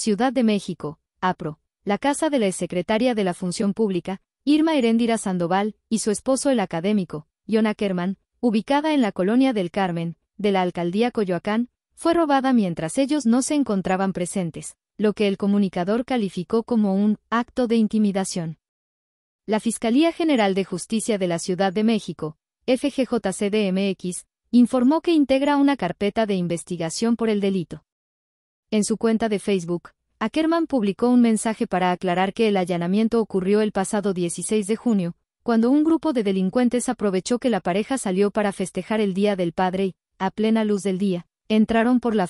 Ciudad de México, APRO, la casa de la exsecretaria de la Función Pública, Irma Heréndira Sandoval, y su esposo el académico, Yona Kerman, ubicada en la colonia del Carmen, de la alcaldía Coyoacán, fue robada mientras ellos no se encontraban presentes, lo que el comunicador calificó como un acto de intimidación. La Fiscalía General de Justicia de la Ciudad de México, FGJCDMX, informó que integra una carpeta de investigación por el delito. En su cuenta de Facebook, Ackerman publicó un mensaje para aclarar que el allanamiento ocurrió el pasado 16 de junio, cuando un grupo de delincuentes aprovechó que la pareja salió para festejar el Día del Padre y, a plena luz del día, entraron por la...